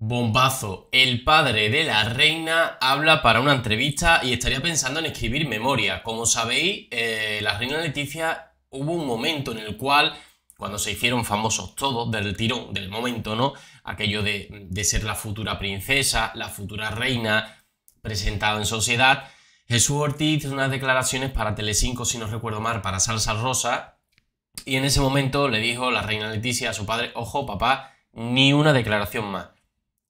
Bombazo, el padre de la reina habla para una entrevista y estaría pensando en escribir memoria. Como sabéis, eh, la reina Leticia hubo un momento en el cual, cuando se hicieron famosos todos del tirón, del momento, ¿no? Aquello de, de ser la futura princesa, la futura reina, presentado en sociedad. Jesús Ortiz hizo unas declaraciones para Telecinco, si no recuerdo mal, para Salsa Rosa. Y en ese momento le dijo la reina Leticia a su padre, ojo papá, ni una declaración más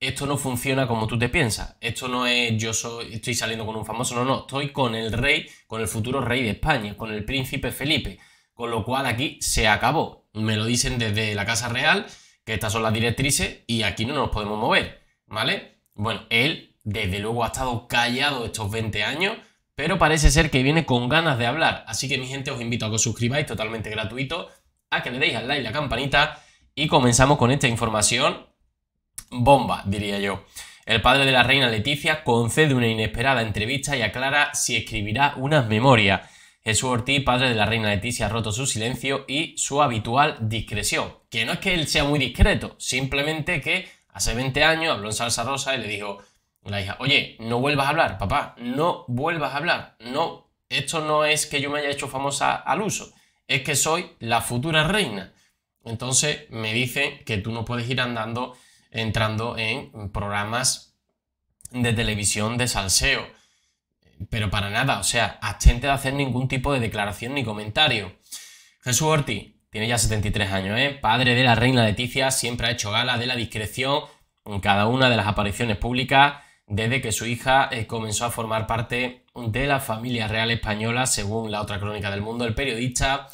esto no funciona como tú te piensas. Esto no es yo estoy saliendo con un famoso, no, no, estoy con el rey, con el futuro rey de España, con el príncipe Felipe. Con lo cual aquí se acabó. Me lo dicen desde la Casa Real, que estas son las directrices y aquí no nos podemos mover, ¿vale? Bueno, él desde luego ha estado callado estos 20 años, pero parece ser que viene con ganas de hablar. Así que mi gente os invito a que os suscribáis totalmente gratuito, a que le deis al like la campanita y comenzamos con esta información bomba, diría yo. El padre de la reina Leticia concede una inesperada entrevista y aclara si escribirá unas memorias. Jesús Ortiz, padre de la reina Leticia, ha roto su silencio y su habitual discreción. Que no es que él sea muy discreto, simplemente que hace 20 años habló en Salsa Rosa y le dijo la hija, oye, no vuelvas a hablar, papá, no vuelvas a hablar, no, esto no es que yo me haya hecho famosa al uso, es que soy la futura reina. Entonces me dice que tú no puedes ir andando entrando en programas de televisión de salseo. Pero para nada, o sea, abstente de hacer ningún tipo de declaración ni comentario. Jesús Ortiz, tiene ya 73 años, ¿eh? padre de la reina Leticia, siempre ha hecho gala de la discreción en cada una de las apariciones públicas desde que su hija eh, comenzó a formar parte de la familia real española, según la otra crónica del mundo. El periodista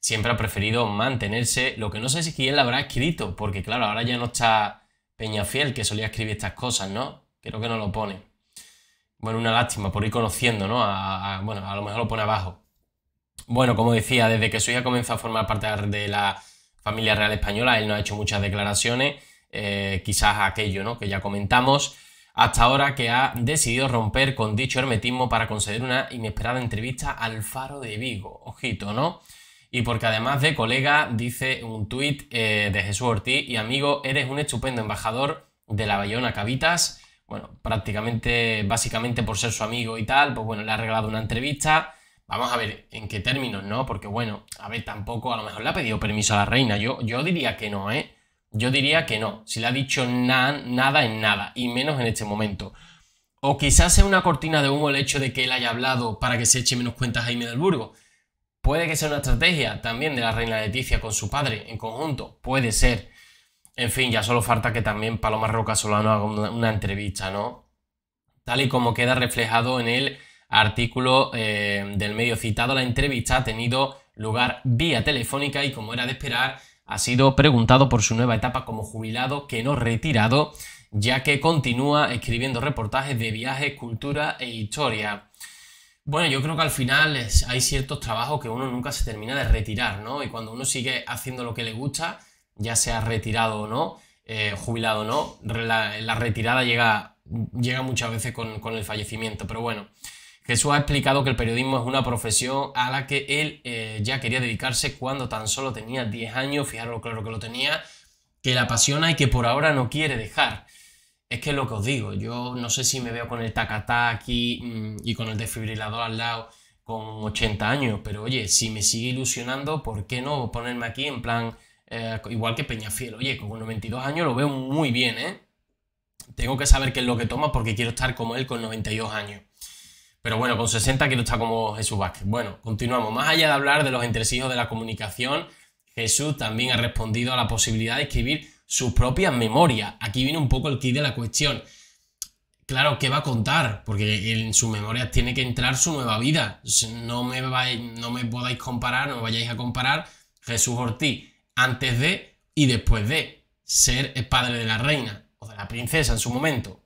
siempre ha preferido mantenerse, lo que no sé si quién la habrá escrito, porque claro, ahora ya no está Fiel, que solía escribir estas cosas, ¿no? Creo que no lo pone. Bueno, una lástima por ir conociendo, ¿no? bueno, a lo mejor lo pone abajo. Bueno, como decía, desde que su hija comenzó a formar parte de la familia real española, él no ha hecho muchas declaraciones, eh, quizás aquello, ¿no? Que ya comentamos hasta ahora que ha decidido romper con dicho hermetismo para conceder una inesperada entrevista al Faro de Vigo. Ojito, ¿no? y porque además de colega, dice un tuit eh, de Jesús Ortiz, y amigo, eres un estupendo embajador de la Bayona Cavitas, bueno, prácticamente, básicamente por ser su amigo y tal, pues bueno, le ha regalado una entrevista. Vamos a ver en qué términos, ¿no? Porque bueno, a ver, tampoco a lo mejor le ha pedido permiso a la reina. Yo, yo diría que no, ¿eh? Yo diría que no. Si le ha dicho nada en nada, y menos en este momento. O quizás sea una cortina de humo el hecho de que él haya hablado para que se eche menos cuentas a Jaime del Burgo. Puede que sea una estrategia también de la reina Leticia con su padre en conjunto. Puede ser. En fin, ya solo falta que también Paloma Roca Solano haga una, entrevista, ¿no? Tal y como queda reflejado en el artículo eh, del medio citado, la entrevista ha tenido lugar vía telefónica y como era de esperar, ha sido preguntado por su nueva etapa como jubilado que no retirado, ya que continúa escribiendo reportajes de viajes, cultura e historia. Bueno, yo creo que al final hay ciertos trabajos que uno nunca se termina de retirar, ¿no? Y cuando uno sigue haciendo lo que le gusta, ya sea retirado o no, eh, jubilado o no, la, retirada llega, llega muchas veces con, el fallecimiento. Pero bueno, Jesús ha explicado que el periodismo es una profesión a la que él eh, ya quería dedicarse cuando tan solo tenía 10 años, fijaros claro que lo tenía, que la apasiona y que por ahora no quiere dejar. Es que es lo que os digo, yo no sé si me veo con el tacatá aquí mm, y con el desfibrilador al lado con 80 años, pero oye, si me sigue ilusionando, ¿por qué no ponerme aquí en plan eh, igual que Peñafiel? Oye, con 92 años lo veo muy bien, ¿eh? Tengo que saber qué es lo que toma porque quiero estar como él con 92 años. Pero bueno, con 60 quiero estar como Jesús Vázquez. Bueno, continuamos. Más allá de hablar de los entresijos de la comunicación, Jesús también ha respondido a la posibilidad de escribir sus propias memorias. Aquí viene un poco el kit de la cuestión. Claro, ¿qué va a contar? Porque en sus memorias tiene que entrar su nueva vida. No me, no me podáis comparar, no me vayáis a comparar Jesús Ortiz antes de y después de ser el padre de la reina o de la princesa en su momento.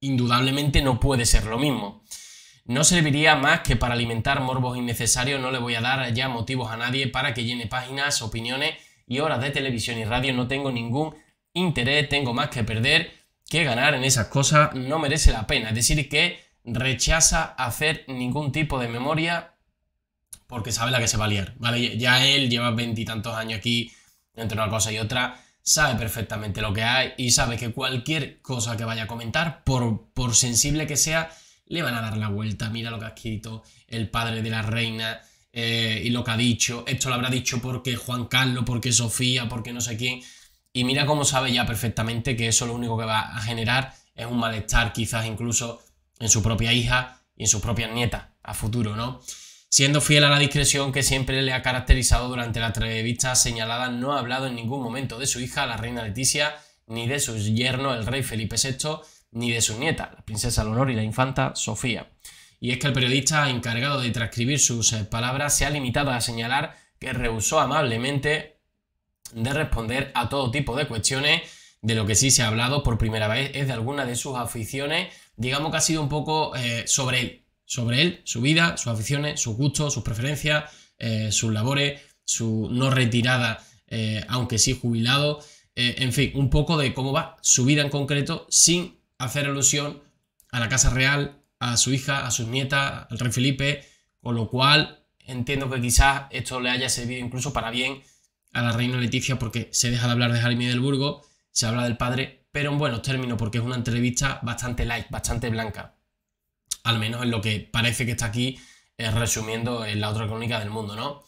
Indudablemente no puede ser lo mismo. No serviría más que para alimentar morbos innecesarios, no le voy a dar ya motivos a nadie para que llene páginas, opiniones y horas de televisión y radio, no tengo ningún interés, tengo más que perder que ganar en esas cosas, no merece la pena. Es decir, que rechaza hacer ningún tipo de memoria porque sabe la que se va a liar, ¿vale? Ya él lleva veintitantos años aquí entre una cosa y otra, sabe perfectamente lo que hay y sabe que cualquier cosa que vaya a comentar, por, por sensible que sea, le van a dar la vuelta. Mira lo que ha escrito el padre de la reina, eh, y lo que ha dicho, esto lo habrá dicho porque Juan Carlos, porque Sofía, porque no sé quién. Y mira cómo sabe ya perfectamente que eso lo único que va a generar es un malestar, quizás incluso en su propia hija y en sus propias nietas a futuro, ¿no? Siendo fiel a la discreción que siempre le ha caracterizado durante la entrevista señalada, no ha hablado en ningún momento de su hija, la reina Leticia, ni de su yerno, el rey Felipe VI, ni de su nieta, la princesa Leonor y la infanta Sofía y es que el periodista encargado de transcribir sus eh, palabras se ha limitado a señalar que rehusó amablemente de responder a todo tipo de cuestiones. De lo que sí se ha hablado por primera vez es de alguna de sus aficiones. Digamos que ha sido un poco eh, sobre él, sobre él, su vida, sus aficiones, sus gustos, sus preferencias, eh, sus labores, su no retirada, aunque sí jubilado. en fin, un poco de cómo va su vida en concreto sin hacer alusión a la Casa Real, a su hija, a sus nietas, al rey Felipe, con lo cual entiendo que quizás esto le haya servido incluso para bien a la reina Leticia porque se deja de hablar de Jaime del Burgo, se habla del padre, pero en buenos términos porque es una entrevista bastante light, bastante blanca. Al menos en lo que parece que está aquí eh, resumiendo en la otra crónica del mundo, ¿no?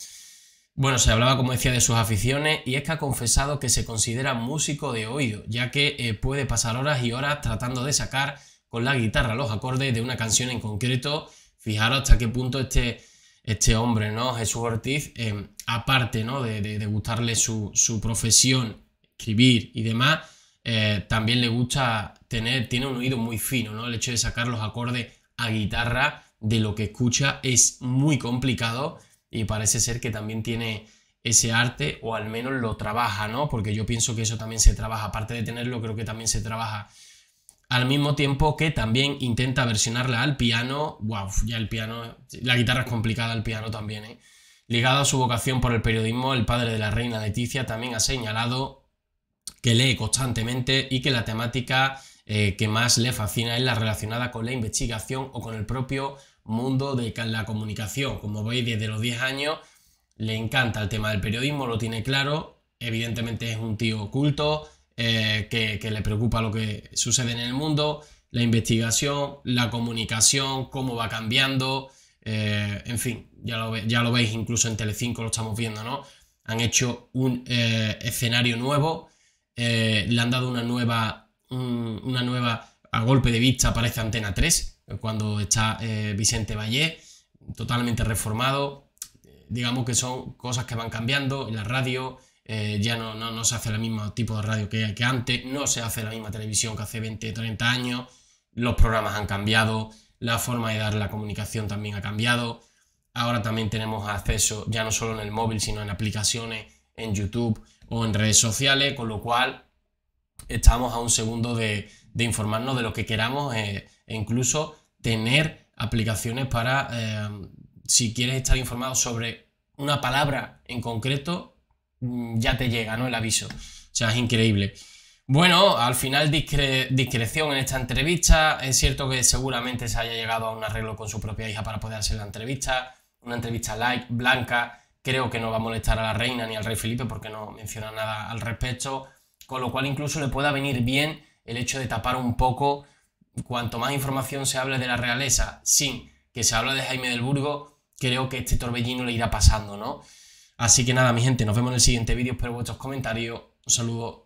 Bueno, se hablaba, como decía, de sus aficiones y es que ha confesado que se considera músico de oído, ya que eh, puede pasar horas y horas tratando de sacar con la guitarra los acordes de una canción en concreto. Fijaros hasta qué punto este, este hombre, ¿no? Jesús Ortiz, eh, aparte ¿no? de, gustarle su, profesión, escribir y demás, eh, también le gusta tener, tiene un oído muy fino, ¿no? El hecho de sacar los acordes a guitarra de lo que escucha es muy complicado y parece ser que también tiene ese arte o al menos lo trabaja, ¿no? Porque yo pienso que eso también se trabaja, aparte de tenerlo, creo que también se trabaja al mismo tiempo que también intenta versionarla al piano. Wow, ya el piano, la guitarra es complicada, el piano también, ¿eh? Ligado a su vocación por el periodismo, el padre de la reina Leticia también ha señalado que lee constantemente y que la temática eh, que más le fascina es la relacionada con la investigación o con el propio mundo de la comunicación. Como veis, desde los 10 años le encanta el tema del periodismo, lo tiene claro, evidentemente es un tío oculto eh, que, le preocupa lo que sucede en el mundo, la investigación, la comunicación, cómo va cambiando, eh, en fin, ya lo, veis incluso en Telecinco, lo estamos viendo, ¿no? Han hecho un eh, escenario nuevo, le han dado una nueva, una nueva, a golpe de vista aparece Antena 3, cuando está Vicente Valle, totalmente reformado, digamos que son cosas que van cambiando en la radio, eh, ya no, se hace el mismo tipo de radio que, que antes, no se hace la misma televisión que hace 20, 30 años, los programas han cambiado, la forma de dar la comunicación también ha cambiado, ahora también tenemos acceso ya no solo en el móvil, sino en aplicaciones, en YouTube o en redes sociales, con lo cual estamos a un segundo de, informarnos de lo que queramos eh, e incluso tener aplicaciones para, eh, si quieres estar informado sobre una palabra en concreto, Mm, ya te llega, ¿no? El aviso. O sea, es increíble. Bueno, al final discreción en esta entrevista. Es cierto que seguramente se haya llegado a un arreglo con su propia hija para poder hacer la entrevista. Una entrevista light, blanca. Creo que no va a molestar a la reina ni al rey Felipe porque no menciona nada al respecto. Con lo cual incluso le pueda venir bien el hecho de tapar un poco cuanto más información se hable de la realeza sin que se hable de Jaime del Burgo, creo que este torbellino le irá pasando, ¿no? Así que nada, mi gente, nos vemos en el siguiente vídeo. Espero vuestros comentarios. Un saludo